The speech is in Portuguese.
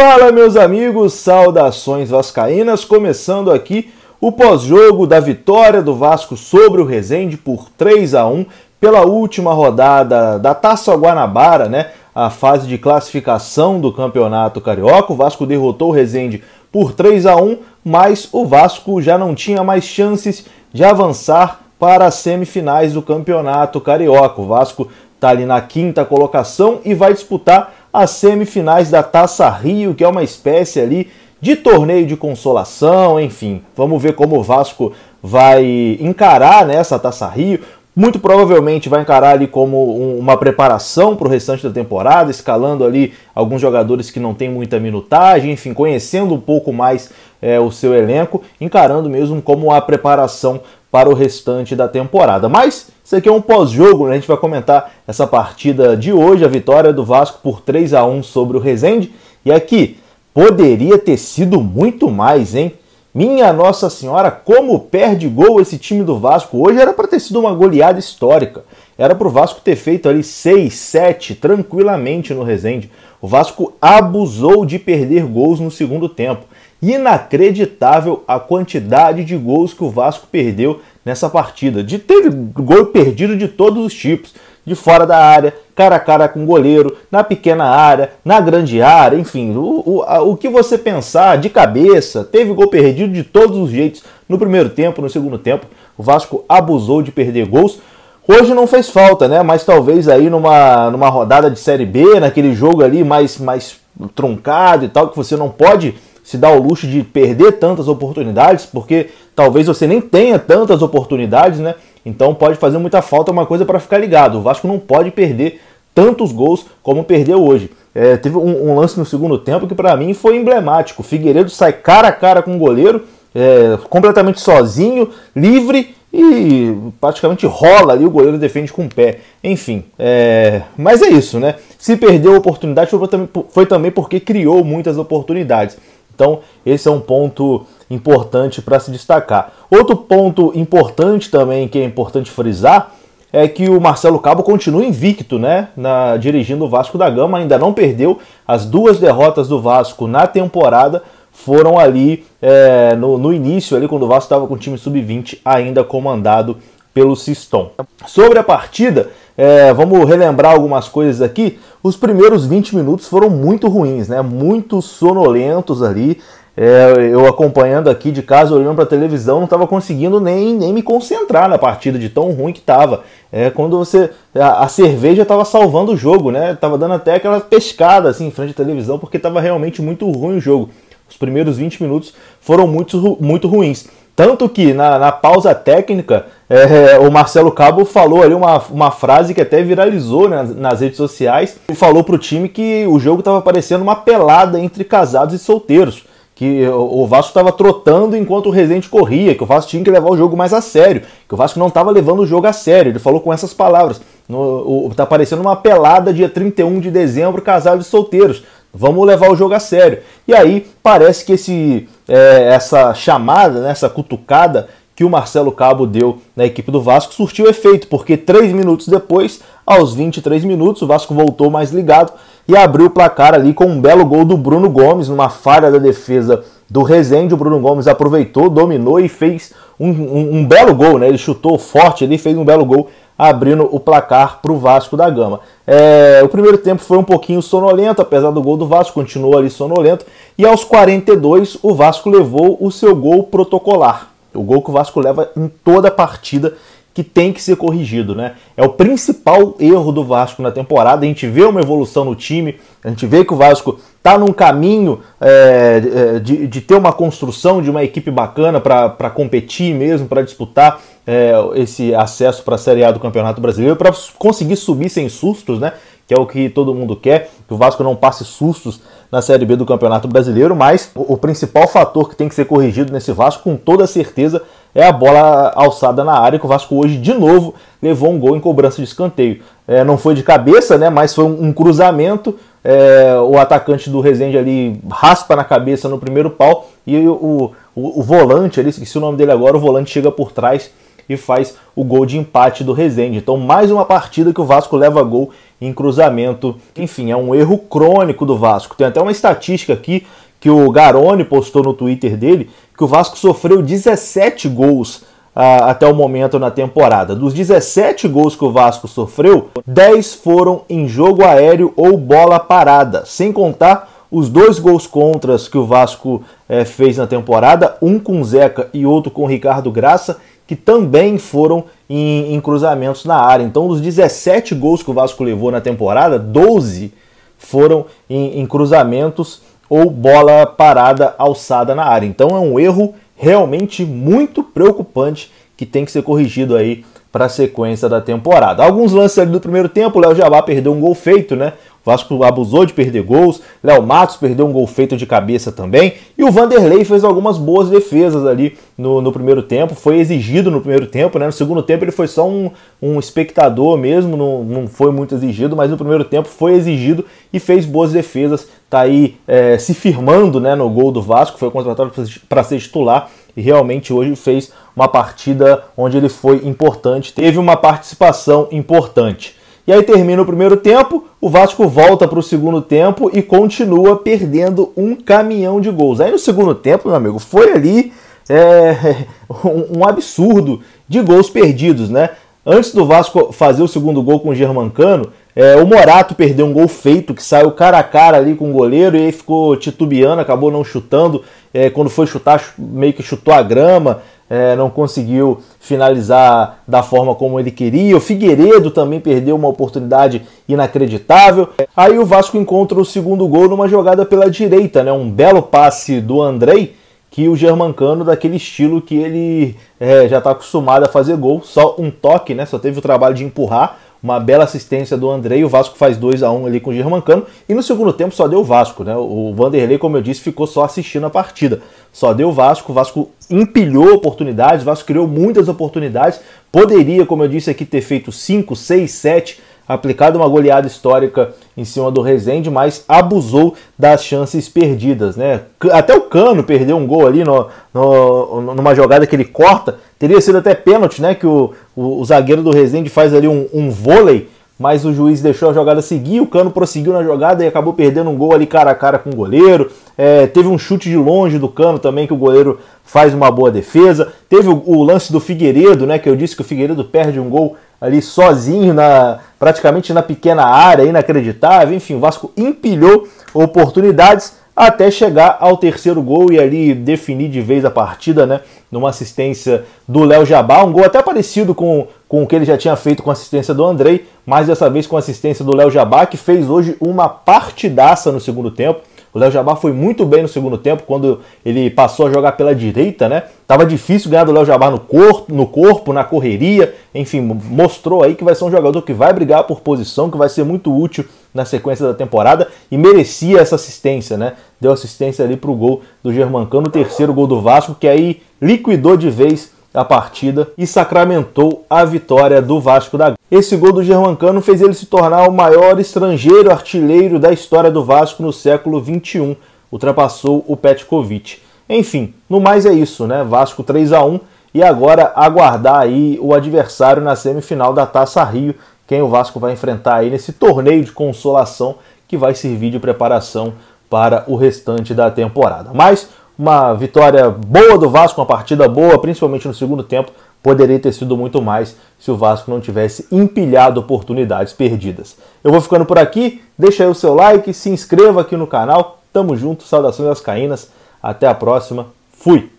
Fala, meus amigos, saudações vascaínas, começando aqui o pós-jogo da vitória do Vasco sobre o Resende por 3 a 1 pela última rodada da Taça Guanabara, né? A fase de classificação do Campeonato Carioca. O Vasco derrotou o Resende por 3 a 1, mas o Vasco já não tinha mais chances de avançar para as semifinais do Campeonato Carioca. O Vasco está ali na quinta colocação e vai disputar as semifinais da Taça Rio, que é uma espécie ali de torneio de consolação, enfim. Vamos ver como o Vasco vai encarar né, essa Taça Rio. Muito provavelmente vai encarar ali como um, uma preparação para o restante da temporada, escalando ali alguns jogadores que não têm muita minutagem, enfim, conhecendo um pouco mais é, o seu elenco, encarando mesmo como a preparação para o restante da temporada. Mas isso aqui é um pós-jogo, né? a gente vai comentar essa partida de hoje, a vitória do Vasco por 3 a 1 sobre o Rezende. E aqui, poderia ter sido muito mais, hein? Minha Nossa Senhora, como perde gol esse time do Vasco hoje? Era para ter sido uma goleada histórica. Era para o Vasco ter feito ali 6, 7 tranquilamente no Rezende. O Vasco abusou de perder gols no segundo tempo. Inacreditável a quantidade de gols que o Vasco perdeu nessa partida. De, teve gol perdido de todos os tipos. De fora da área, cara a cara com o goleiro, na pequena área, na grande área, enfim, o, o, a, o que você pensar de cabeça. Teve gol perdido de todos os jeitos no primeiro tempo, no segundo tempo. O Vasco abusou de perder gols. Hoje não fez falta, né? Mas talvez aí numa, numa rodada de Série B, naquele jogo ali mais, mais truncado e tal, que você não pode se dá o luxo de perder tantas oportunidades, porque talvez você nem tenha tantas oportunidades, né? Então pode fazer muita falta é uma coisa para ficar ligado. O Vasco não pode perder tantos gols como perdeu hoje. É, teve um, um, lance no segundo tempo que para mim foi emblemático. O Figueiredo sai cara a cara com o goleiro, é, completamente sozinho, livre e praticamente rola ali, o goleiro defende com o pé. Enfim, é... mas é isso, né? Se perdeu a oportunidade foi também porque criou muitas oportunidades. Então, esse é um ponto importante para se destacar. Outro ponto importante também, que é importante frisar, é que o Marcelo Cabo continua invicto, né? Na, dirigindo o Vasco da Gama, ainda não perdeu. As duas derrotas do Vasco na temporada foram ali é, no, no, início, ali quando o Vasco estava com o time sub-20, ainda comandado pelo Siston. Sobre a partida, é, vamos relembrar algumas coisas aqui. Os primeiros 20 minutos foram muito ruins, né? Muito sonolentos ali. É, eu acompanhando aqui de casa, olhando para a televisão, não estava conseguindo nem, nem me concentrar na partida de tão ruim que estava. É, quando você a, a cerveja estava salvando o jogo, né? Tava dando até aquela pescada assim em frente à televisão porque estava realmente muito ruim o jogo. Os primeiros 20 minutos foram muito, muito ruins. Tanto que na, na pausa técnica, é, é, o Marcelo Cabo falou ali uma, uma frase que até viralizou né, nas redes sociais e falou para o time que o jogo estava parecendo uma pelada entre casados e solteiros. Que o Vasco estava trotando enquanto o Rezende corria, que o Vasco tinha que levar o jogo mais a sério, que o Vasco não estava levando o jogo a sério. Ele falou com essas palavras. está parecendo uma pelada dia 31 de dezembro, casados e solteiros. Vamos levar o jogo a sério. E aí parece que esse é, essa chamada, né, essa cutucada que o Marcelo Cabo deu na equipe do Vasco surtiu efeito, porque três minutos depois, aos 23 minutos, o Vasco voltou mais ligado e abriu o placar ali com um belo gol do Bruno Gomes, numa falha da defesa do Rezende. O Bruno Gomes aproveitou, dominou e fez um, um, um belo gol, né? Ele chutou forte ali, fez um belo gol abrindo o placar para o Vasco da Gama. É, o primeiro tempo foi um pouquinho sonolento, apesar do gol do Vasco, continuou ali sonolento. E aos 42, o Vasco levou o seu gol protocolar. O gol que o Vasco leva em toda a partida que tem que ser corrigido, né? É o principal erro do Vasco na temporada. A gente vê uma evolução no time, a gente vê que o Vasco está num caminho é, é, de, de, ter uma construção de uma equipe bacana para competir mesmo, para disputar é, esse acesso para a Série A do Campeonato Brasileiro, para conseguir subir sem sustos, né? Que é o que todo mundo quer, que o Vasco não passe sustos na Série B do Campeonato Brasileiro, mas o, o principal fator que tem que ser corrigido nesse Vasco, com toda certeza, é a bola alçada na área que o Vasco hoje de novo levou um gol em cobrança de escanteio. É, não foi de cabeça, né, mas foi um, um cruzamento. É, o atacante do Rezende ali raspa na cabeça no primeiro pau e o, o, o volante ali, esqueci o nome dele agora, o volante chega por trás e faz o gol de empate do Rezende. Então, mais uma partida que o Vasco leva gol em cruzamento. Enfim, é um erro crônico do Vasco. Tem até uma estatística aqui que o Garone postou no Twitter dele, que o Vasco sofreu 17 gols ah, até o momento na temporada. Dos 17 gols que o Vasco sofreu, 10 foram em jogo aéreo ou bola parada, sem contar os dois gols contras que o Vasco eh, fez na temporada, um com Zeca e outro com Ricardo Graça, que também foram em, em, cruzamentos na área. Então, dos 17 gols que o Vasco levou na temporada, 12 foram em, em cruzamentos ou bola parada alçada na área. Então é um erro realmente muito preocupante que tem que ser corrigido aí para a sequência da temporada. Alguns lances ali do primeiro tempo, o Léo Jabá perdeu um gol feito, né? Vasco abusou de perder gols, Léo Matos perdeu um gol feito de cabeça também, e o Vanderlei fez algumas boas defesas ali no, no primeiro tempo, foi exigido no primeiro tempo, né? No segundo tempo ele foi só um, um espectador mesmo, não, não foi muito exigido, mas no primeiro tempo foi exigido e fez boas defesas, tá aí é, se firmando né, no gol do Vasco, foi contratado para ser titular e realmente hoje fez uma partida onde ele foi importante, teve uma participação importante. E aí termina o primeiro tempo, o Vasco volta para o segundo tempo e continua perdendo um caminhão de gols. Aí no segundo tempo, meu amigo, foi ali é, um absurdo de gols perdidos, né? Antes do Vasco fazer o segundo gol com o Germancano, é, o Morato perdeu um gol feito que saiu cara a cara ali com o goleiro e aí ficou titubeando, acabou não chutando. É, quando foi chutar, meio que chutou a grama é, não conseguiu finalizar da forma como ele queria. O Figueiredo também perdeu uma oportunidade inacreditável. Aí o Vasco encontra o segundo gol numa jogada pela direita, né? Um belo passe do Andrei que o Germancano daquele estilo que ele é, já está acostumado a fazer gol, só um toque, né? Só teve o trabalho de empurrar uma bela assistência do André. O Vasco faz 2 a 1 um ali com o Germancano. E no segundo tempo só deu o Vasco, né? O Vanderlei, como eu disse, ficou só assistindo a partida. Só deu o Vasco. O Vasco empilhou oportunidades, o Vasco criou muitas oportunidades. Poderia, como eu disse aqui, ter feito 5, 6, 7 aplicado uma goleada histórica em cima do Rezende, mas abusou das chances perdidas. Né? Até o Cano perdeu um gol ali no, no, numa jogada que ele corta. Teria sido até pênalti, né? Que o, o, o zagueiro do Rezende faz ali um, um vôlei mas o juiz deixou a jogada seguir, o Cano prosseguiu na jogada e acabou perdendo um gol ali cara a cara com o goleiro. É, teve um chute de longe do Cano também, que o goleiro faz uma boa defesa. Teve o, o, lance do Figueiredo, né, que eu disse que o Figueiredo perde um gol ali sozinho na, praticamente na pequena área, inacreditável. Enfim, o Vasco empilhou oportunidades até chegar ao terceiro gol e ali definir de vez a partida, né? Numa assistência do Léo Jabá, um gol até parecido com, com o que ele já tinha feito com a assistência do Andrei, mas dessa vez com a assistência do Léo Jabá, que fez hoje uma partidaça no segundo tempo. O Léo Jabá foi muito bem no segundo tempo, quando ele passou a jogar pela direita, né? Tava difícil ganhar do Léo Jabá no corpo, no corpo, na correria, enfim, mostrou aí que vai ser um jogador que vai brigar por posição, que vai ser muito útil na sequência da temporada e merecia essa assistência, né? Deu assistência ali pro gol do Germancano, o terceiro gol do Vasco, que aí liquidou de vez a partida e sacramentou a vitória do Vasco da Gama. Esse gol do Germancano fez ele se tornar o maior estrangeiro artilheiro da história do Vasco no século XXI, ultrapassou o Petkovic. Enfim, no mais é isso, né? Vasco 3 a 1 e agora aguardar aí o adversário na semifinal da Taça Rio, quem o Vasco vai enfrentar aí nesse torneio de consolação que vai servir de preparação para o restante da temporada. Mas uma vitória boa do Vasco, uma partida boa, principalmente no segundo tempo, poderia ter sido muito mais se o Vasco não tivesse empilhado oportunidades perdidas. Eu vou ficando por aqui, deixa aí o seu like, se inscreva aqui no canal, tamo junto, saudações das caínas, até a próxima, fui!